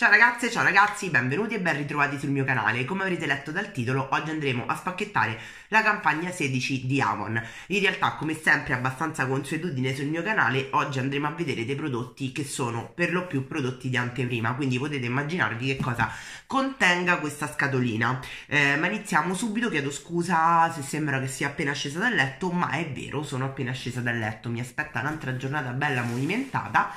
Ciao ragazze, ciao ragazzi, benvenuti e ben ritrovati sul mio canale. Come avrete letto dal titolo, oggi andremo a spacchettare la campagna 16 di Avon. In realtà, come sempre, abbastanza consuetudine sul mio canale, oggi andremo a vedere dei prodotti che sono per lo più prodotti di anteprima, quindi potete immaginarvi che cosa contenga questa scatolina. Eh, ma iniziamo subito, chiedo scusa se sembra che sia appena scesa dal letto, ma è vero, sono appena scesa dal letto, mi aspetta un'altra giornata bella movimentata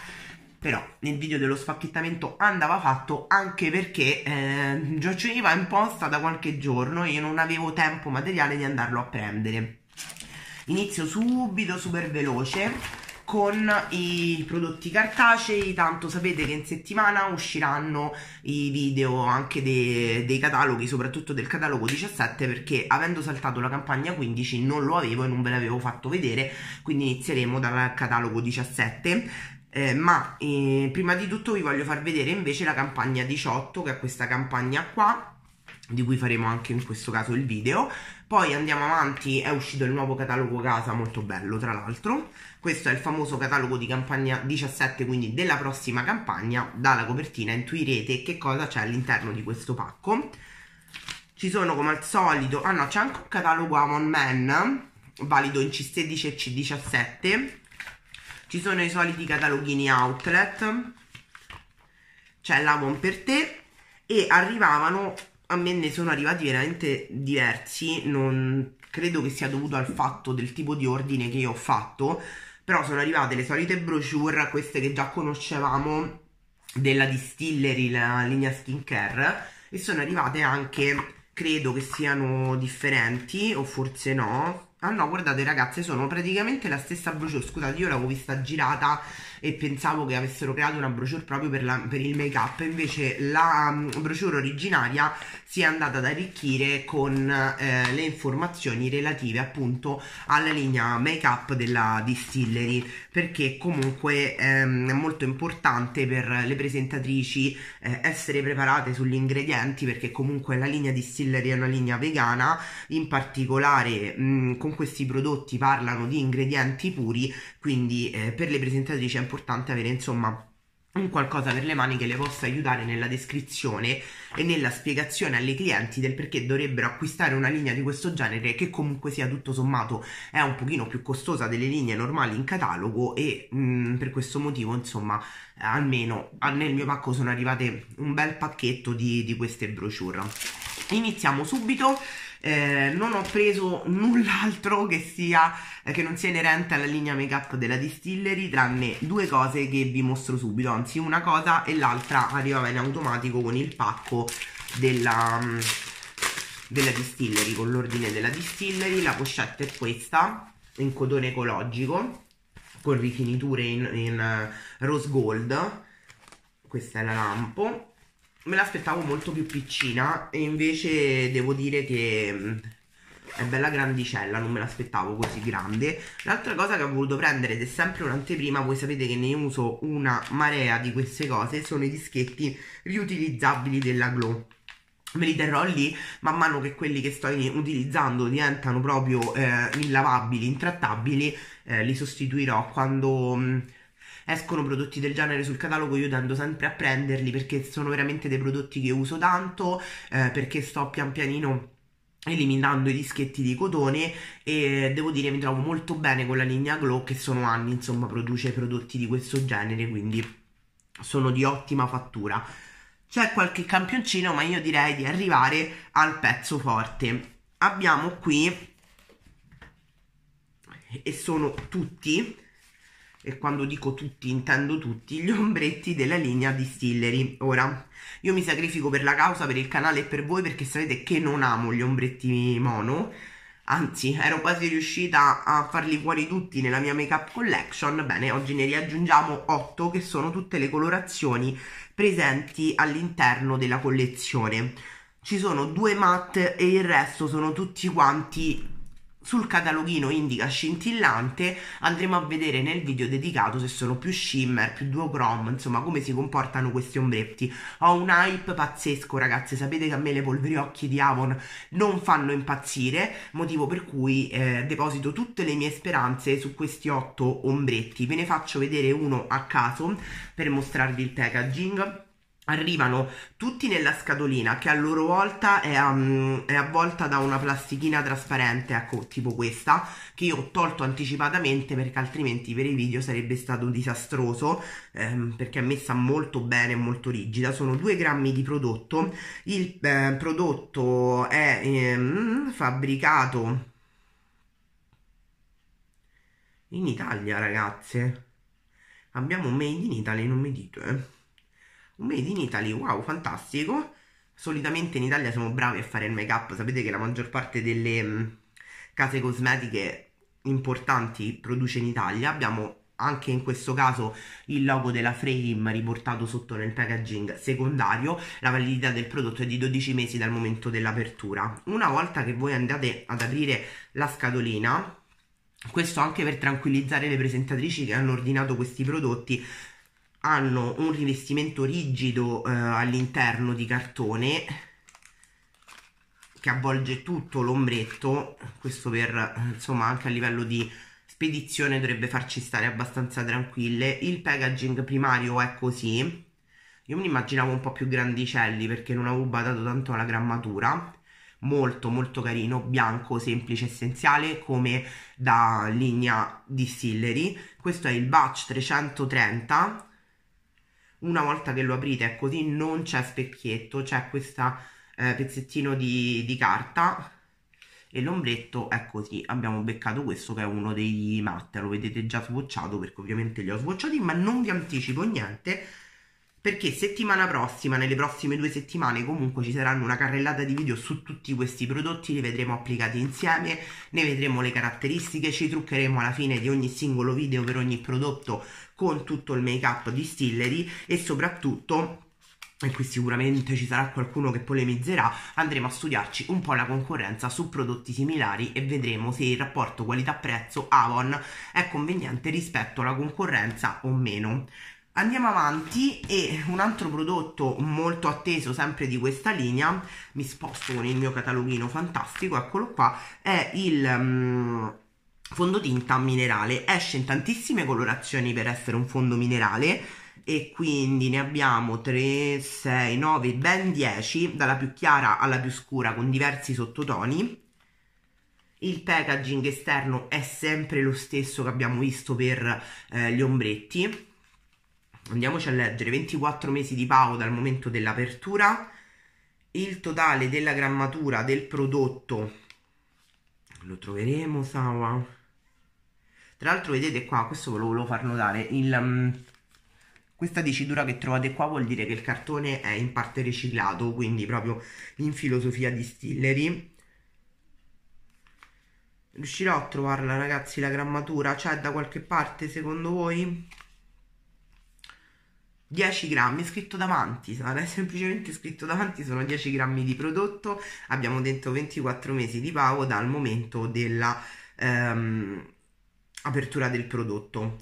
però nel video dello spacchettamento andava fatto anche perché eh, giaceva in posta da qualche giorno e io non avevo tempo materiale di andarlo a prendere. Inizio subito super veloce con i prodotti cartacei, tanto sapete che in settimana usciranno i video anche dei, dei cataloghi, soprattutto del catalogo 17 perché avendo saltato la campagna 15 non lo avevo e non ve l'avevo fatto vedere, quindi inizieremo dal catalogo 17 eh, ma eh, prima di tutto vi voglio far vedere invece la campagna 18 che è questa campagna qua di cui faremo anche in questo caso il video poi andiamo avanti è uscito il nuovo catalogo casa molto bello tra l'altro questo è il famoso catalogo di campagna 17 quindi della prossima campagna dalla copertina intuirete che cosa c'è all'interno di questo pacco ci sono come al solito ah no c'è anche un catalogo Amon Man valido in C16 e C17 ci sono i soliti cataloghini outlet, c'è la buon per te e arrivavano, a me ne sono arrivati veramente diversi, non credo che sia dovuto al fatto del tipo di ordine che io ho fatto, però sono arrivate le solite brochure, queste che già conoscevamo della Distillery, la linea skincare, e sono arrivate anche, credo che siano differenti o forse no, Ah no, guardate ragazze, sono praticamente la stessa brochure. Scusate, io l'avevo vista girata e pensavo che avessero creato una brochure proprio per, la, per il make-up. Invece la mm, brochure originaria si è andata ad arricchire con eh, le informazioni relative appunto alla linea make-up della Distillery. Perché comunque ehm, è molto importante per le presentatrici eh, essere preparate sugli ingredienti perché comunque la linea Distillery è una linea vegana, in particolare mh, mm, con con questi prodotti parlano di ingredienti puri, quindi eh, per le presentatrici è importante avere insomma un qualcosa per le mani che le possa aiutare nella descrizione e nella spiegazione alle clienti del perché dovrebbero acquistare una linea di questo genere che comunque sia tutto sommato è un pochino più costosa delle linee normali in catalogo e mh, mm, per questo motivo insomma almeno nel mio pacco sono arrivate un bel pacchetto di, di queste brochure iniziamo subito eh, non ho preso null'altro che eh, che non sia inerente alla linea make up della distillery tranne due cose che vi mostro subito anzi una cosa e l'altra arrivava in automatico con il pacco della, mm, della distillery con l'ordine della distillery la pochette è questa in cotone ecologico con rifiniture in, in eh, rose gold questa è la lampo me l'aspettavo molto più piccina e invece devo dire che è bella grandicella, non me l'aspettavo così grande. L'altra cosa che ho voluto prendere ed è sempre un'anteprima, voi sapete che ne uso una marea di queste cose, sono i dischetti riutilizzabili della Glow. Me li terrò lì man mano che quelli che sto utilizzando diventano proprio eh, inlavabili, intrattabili, eh, li sostituirò quando... Mh, escono prodotti del genere sul catalogo io tendo sempre a prenderli perché sono veramente dei prodotti che uso tanto, eh, perché sto pian pianino eliminando i dischetti di cotone e devo dire mi trovo molto bene con la linea Glow che sono anni insomma produce prodotti di questo genere quindi sono di ottima fattura c'è qualche campioncino ma io direi di arrivare al pezzo forte abbiamo qui e sono tutti e quando dico tutti intendo tutti gli ombretti della linea Distillery. Ora, io mi sacrifico per la causa, per il canale e per voi perché sapete che non amo gli ombretti mono, anzi ero quasi riuscita a farli fuori tutti nella mia make up collection, bene oggi ne riaggiungiamo 8 che sono tutte le colorazioni presenti all'interno della collezione. Ci sono due matte e il resto sono tutti quanti sul cataloghino indica scintillante andremo a vedere nel video dedicato se sono più shimmer, più duochrome, insomma come si comportano questi ombretti. Ho un hype pazzesco ragazzi, sapete che a me le polveri occhi di Avon non fanno impazzire, motivo per cui eh, deposito tutte le mie speranze su questi otto ombretti. Ve ne faccio vedere uno a caso per mostrarvi il packaging Arrivano tutti nella scatolina che a loro volta è, um, è, avvolta da una plastichina trasparente, ecco, tipo questa, che io ho tolto anticipatamente perché altrimenti per i video sarebbe stato disastroso, ehm, perché è messa molto bene e molto rigida. Sono 2 grammi di prodotto, il eh, prodotto è ehm, fabbricato in Italia, ragazze. Abbiamo made in Italy, non mi dite, eh. Made in Italy, wow, fantastico. Solitamente in Italia siamo bravi a fare il make up. Sapete che la maggior parte delle mh, mm, case cosmetiche importanti produce in Italia. Abbiamo anche in questo caso il logo della frame riportato sotto nel packaging secondario, la validità del prodotto è di 12 mesi dal momento dell'apertura. Una volta che voi andate ad aprire la scatolina, questo anche per tranquillizzare le presentatrici che hanno ordinato questi prodotti, hanno un rivestimento rigido eh, all'interno di cartone che avvolge tutto l'ombretto questo per insomma anche a livello di spedizione dovrebbe farci stare abbastanza tranquille il packaging primario è così io mi immaginavo un po' più grandicelli perché non avevo badato tanto alla grammatura molto molto carino, bianco, semplice, essenziale come da linea distillery. Questo è il batch 330 una volta che lo aprite è così, non c'è specchietto, c'è questo eh, pezzettino di, di, carta e l'ombretto è così. Abbiamo beccato questo che è uno dei matte, lo vedete già sbocciato perché ovviamente li ho sbocciati ma non vi anticipo niente perché settimana prossima, nelle prossime due settimane comunque ci saranno una carrellata di video su tutti questi prodotti, li vedremo applicati insieme, ne vedremo le caratteristiche, ci truccheremo alla fine di ogni singolo video per ogni prodotto con tutto il make up di Stillery e soprattutto e qui sicuramente ci sarà qualcuno che polemizzerà, andremo a studiarci un po' la concorrenza su prodotti similari e vedremo se il rapporto qualità-prezzo Avon è conveniente rispetto alla concorrenza o meno. Andiamo avanti e un altro prodotto molto atteso sempre di questa linea, mi sposto con il mio cataloghino fantastico, eccolo qua, è il um, fondotinta minerale. Esce in tantissime colorazioni per essere un fondo minerale e quindi ne abbiamo 3, 6, 9, ben 10, dalla più chiara alla più scura con diversi sottotoni. Il packaging esterno è sempre lo stesso che abbiamo visto per eh, gli ombretti andiamoci a leggere 24 mesi di pago dal momento dell'apertura, il totale della grammatura del prodotto lo troveremo, Sawa. Tra l'altro vedete qua, questo ve lo volevo far notare, il, um, questa dicitura che trovate qua vuol dire che il cartone è in parte riciclato, quindi proprio in filosofia di Stillery. Riuscirò a trovarla ragazzi la grammatura? C'è da qualche parte secondo voi? 10 grammi, è scritto davanti, è semplicemente scritto davanti, sono 10 grammi di prodotto, abbiamo dentro 24 mesi di pago dal momento della ehm, apertura del prodotto.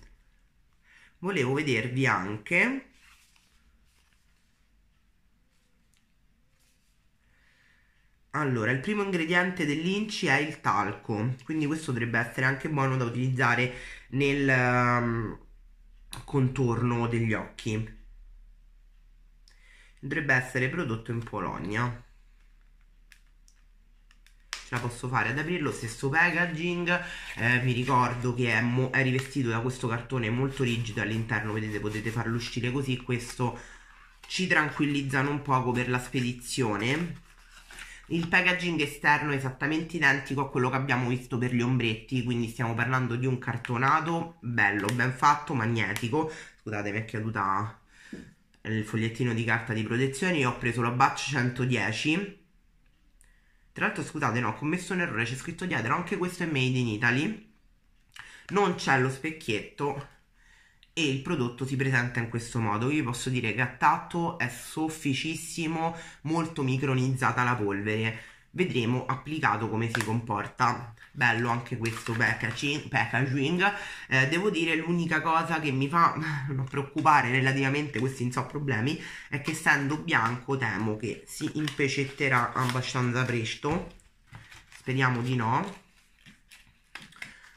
Volevo vedervi anche Allora, il primo ingrediente dell'inci è il talco, quindi questo dovrebbe essere anche buono da utilizzare nel um, contorno degli occhi dovrebbe essere prodotto in Polonia ce la posso fare ad aprirlo stesso packaging eh, vi ricordo che è, è, rivestito da questo cartone molto rigido all'interno vedete potete farlo uscire così questo ci tranquillizza un poco per la spedizione il packaging esterno è esattamente identico a quello che abbiamo visto per gli ombretti quindi stiamo parlando di un cartonato bello ben fatto magnetico Scusate, mi è caduta il fogliettino di carta di protezione. Io ho preso la batch 110. Tra l'altro, scusate, no, ho commesso un errore. C'è scritto dietro anche questo è made in Italy. Non c'è lo specchietto e il prodotto si presenta in questo modo. Io vi posso dire che a tatto è sofficissimo, molto micronizzata la polvere vedremo applicato come si comporta bello anche questo packaging, packaging. Eh, devo dire l'unica cosa che mi fa preoccupare relativamente questi non so problemi è che essendo bianco temo che si impecetterà abbastanza presto speriamo di no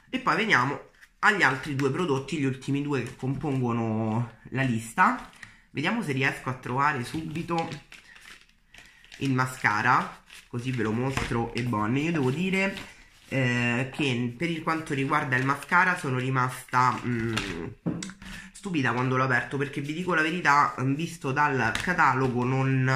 e poi veniamo agli altri due prodotti gli ultimi due che compongono la lista vediamo se riesco a trovare subito il mascara così ve lo mostro e bonne io devo dire eh, che per quanto riguarda il mascara sono rimasta mh, mm, stupita quando l'ho aperto perché vi dico la verità visto dal catalogo non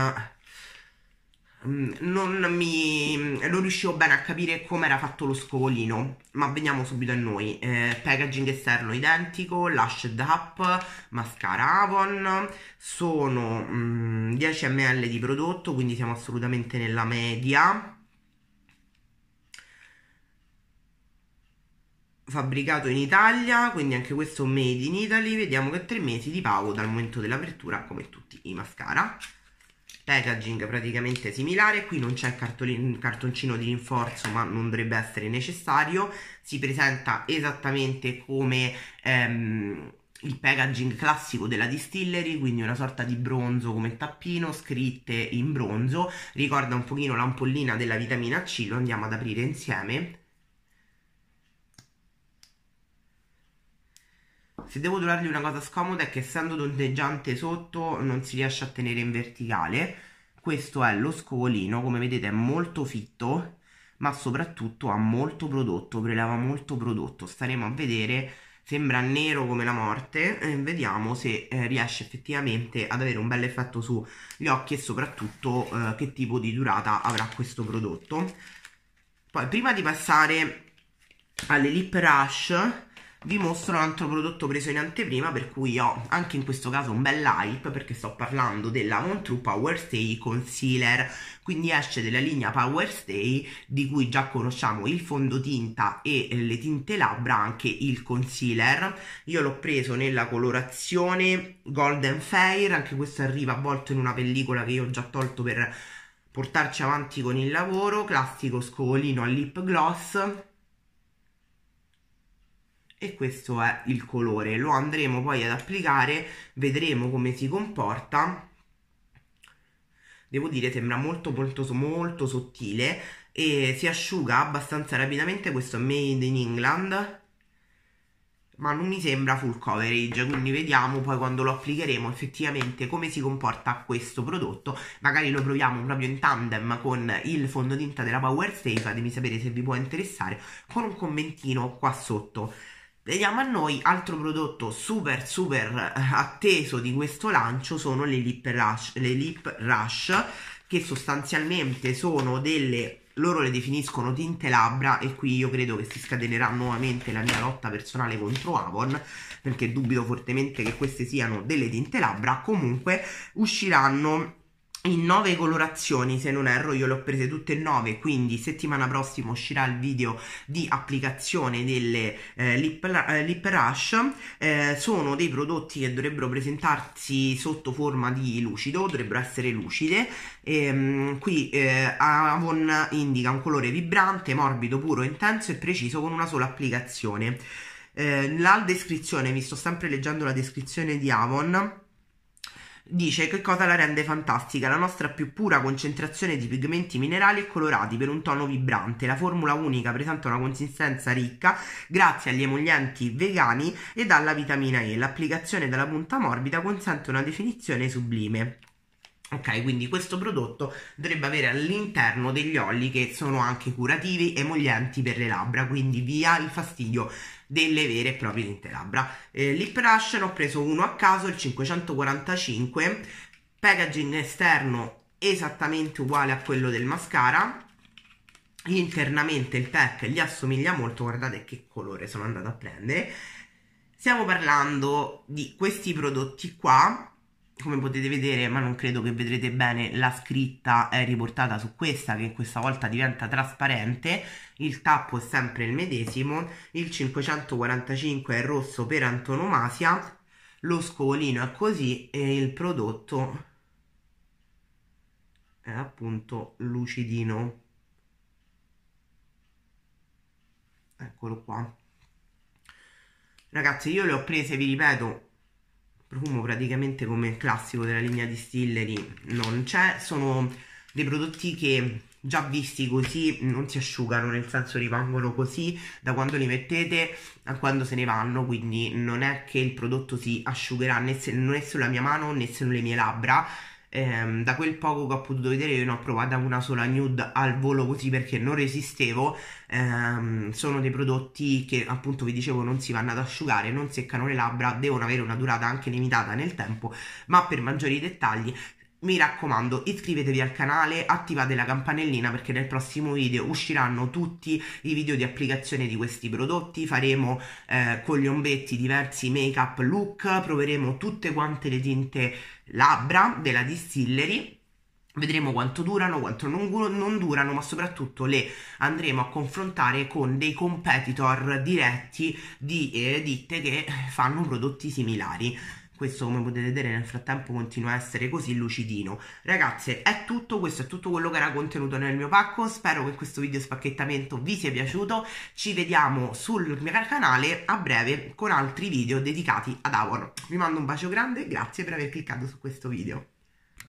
Mm, non mi non riuscivo bene a capire come era fatto lo scovolino ma veniamo subito a noi eh, packaging esterno identico lash up mascara avon sono mm, 10 ml di prodotto quindi siamo assolutamente nella media fabbricato in Italia quindi anche questo made in Italy vediamo che 3 mesi di pago dal momento dell'apertura come tutti i mascara packaging praticamente similare, qui non c'è il cartoncino di rinforzo ma non dovrebbe essere necessario, si presenta esattamente come ehm, il packaging classico della distillery, quindi una sorta di bronzo come tappino, scritte in bronzo, ricorda un pochino l'ampollina della vitamina C, lo andiamo ad aprire insieme, Se devo durargli una cosa scomoda è che essendo tondeggiante sotto non si riesce a tenere in verticale. Questo è lo scovolino, come vedete è molto fitto, ma soprattutto ha molto prodotto, preleva molto prodotto. Staremo a vedere, sembra nero come la morte, eh, vediamo se eh, riesce effettivamente ad avere un bel effetto sugli occhi e soprattutto eh, che tipo di durata avrà questo prodotto. Poi prima di passare alle lip rush vi mostro un altro prodotto preso in anteprima per cui ho anche in questo caso un bel hype perché sto parlando della Montreux Power Stay Concealer quindi esce della linea Power Stay di cui già conosciamo il fondotinta e eh, le tinte labbra anche il concealer io l'ho preso nella colorazione Golden Fair anche questo arriva avvolto in una pellicola che io ho già tolto per portarci avanti con il lavoro classico scovolino a lip gloss e questo è il colore lo andremo poi ad applicare vedremo come si comporta devo dire sembra molto molto molto sottile e si asciuga abbastanza rapidamente questo è made in England ma non mi sembra full coverage quindi vediamo poi quando lo applicheremo effettivamente come si comporta questo prodotto magari lo proviamo proprio in tandem con il fondotinta della Power Safe fatemi sapere se vi può interessare con un commentino qua sotto Vediamo a noi, altro prodotto super super eh, atteso di questo lancio sono le Lip Rush, le lip rush che sostanzialmente sono delle loro le definiscono tinte labbra e qui io credo che si scatenerà nuovamente la mia lotta personale contro Avon perché dubito fortemente che queste siano delle tinte labbra comunque usciranno in nove colorazioni se non erro io le ho prese tutte e nove quindi settimana prossima uscirà il video di applicazione delle eh, lip, eh, lip rush eh, sono dei prodotti che dovrebbero presentarsi sotto forma di lucido dovrebbero essere lucide e, ehm, qui eh, Avon indica un colore vibrante morbido puro intenso e preciso con una sola applicazione eh, la descrizione vi sto sempre leggendo la descrizione di Avon dice che cosa la rende fantastica, la nostra più pura concentrazione di pigmenti minerali e colorati per un tono vibrante. La formula unica presenta una consistenza ricca grazie agli emollienti vegani e alla vitamina E. L'applicazione della punta morbida consente una definizione sublime. Ok, quindi questo prodotto dovrebbe avere all'interno degli oli che sono anche curativi, e emollienti per le labbra, quindi via il fastidio delle vere e proprie tinte labbra. Eh, lip Rush ne ho preso uno a caso, il 545, packaging esterno esattamente uguale a quello del mascara, internamente il pack gli assomiglia molto, guardate che colore sono andato a prendere. Stiamo parlando di questi prodotti qua, come potete vedere, ma non credo che vedrete bene, la scritta è riportata su questa che questa volta diventa trasparente, il tappo è sempre il medesimo, il 545 è rosso per antonomasia, lo scovolino è così e il prodotto è appunto lucidino. Eccolo qua. Ragazzi, io le ho prese, vi ripeto, profumo praticamente come il classico della linea distillery non c'è, sono dei prodotti che già visti così non si asciugano, nel senso rimangono così da quando li mettete a quando se ne vanno, quindi non è che il prodotto si asciugherà né se non è sulla mia mano né sulle mie labbra, ehm, da quel poco che ho potuto vedere io ne ho provata una sola nude al volo così perché non resistevo ehm, sono dei prodotti che appunto vi dicevo non si vanno ad asciugare non seccano le labbra devono avere una durata anche limitata nel tempo ma per maggiori dettagli mi raccomando, iscrivetevi al canale, attivate la campanellina perché nel prossimo video usciranno tutti i video di applicazione di questi prodotti, faremo eh, con gli ombetti diversi make-up look, proveremo tutte quante le tinte labbra della Distillery Vedremo quanto durano, quanto non, non, durano, ma soprattutto le andremo a confrontare con dei competitor diretti di eh, ditte che eh, fanno prodotti similari questo come potete vedere nel frattempo continua a essere così lucidino ragazze è tutto questo è tutto quello che era contenuto nel mio pacco spero che questo video spacchettamento vi sia piaciuto ci vediamo sul mio canale a breve con altri video dedicati ad Avon vi mando un bacio grande grazie per aver cliccato su questo video